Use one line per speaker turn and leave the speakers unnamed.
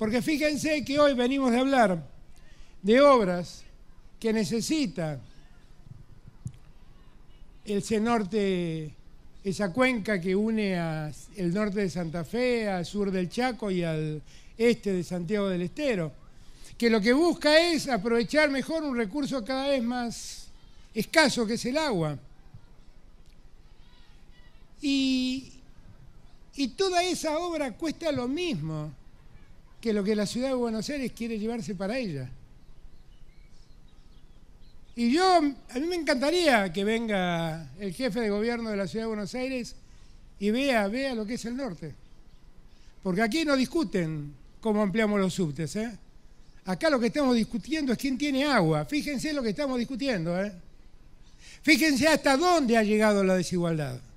Porque fíjense que hoy venimos de hablar de obras que necesita ese norte, esa cuenca que une al norte de Santa Fe, al sur del Chaco y al este de Santiago del Estero, que lo que busca es aprovechar mejor un recurso cada vez más escaso que es el agua. y toda esa obra cuesta lo mismo que lo que la ciudad de Buenos Aires quiere llevarse para ella. Y yo, a mí me encantaría que venga el jefe de gobierno de la ciudad de Buenos Aires y vea, vea lo que es el norte. Porque aquí no discuten cómo ampliamos los subtes. ¿eh? Acá lo que estamos discutiendo es quién tiene agua. Fíjense lo que estamos discutiendo. ¿eh? Fíjense hasta dónde ha llegado la desigualdad.